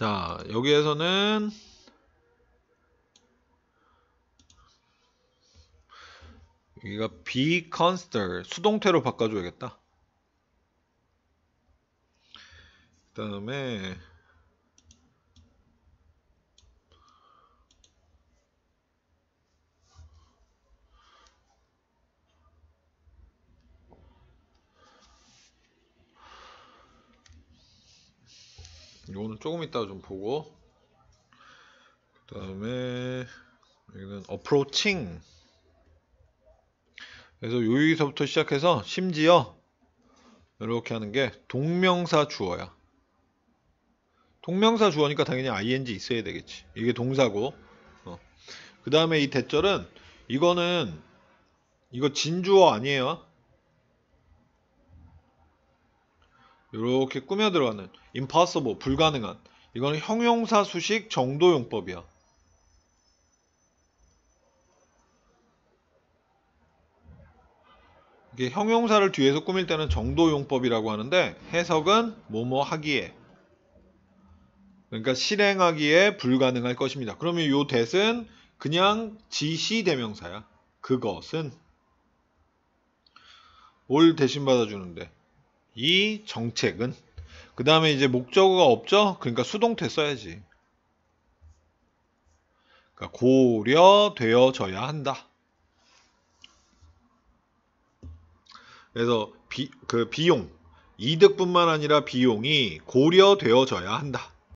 자 여기에서는 여기가 be c o n s t 수동태로 바꿔줘야겠다 그 다음에 이거는 조금 이따 좀 보고 그 다음에 여기는 어프로칭 그래서 여기서부터 시작해서 심지어 이렇게 하는 게 동명사 주어야 동명사 주어니까 당연히 ing 있어야 되겠지 이게 동사고 어. 그 다음에 이 대절은 이거는 이거 진주어 아니에요 이렇게 꾸며 들어가는 impossible 불가능한 이거는 형용사 수식 정도 용법이야. 이게 형용사를 뒤에서 꾸밀 때는 정도 용법이라고 하는데 해석은 뭐뭐 하기에 그러니까 실행하기에 불가능할 것입니다. 그러면 요 대은 그냥 지시 대명사야. 그것은 올 대신 받아주는데 이 정책은 그 다음에 이제 목적어가 없죠? 그러니까 수동태 써야지. 그러니까 고려되어져야 한다. 그래서 비, 그 비용, 이득뿐만 아니라 비용이 고려되어져야 한다.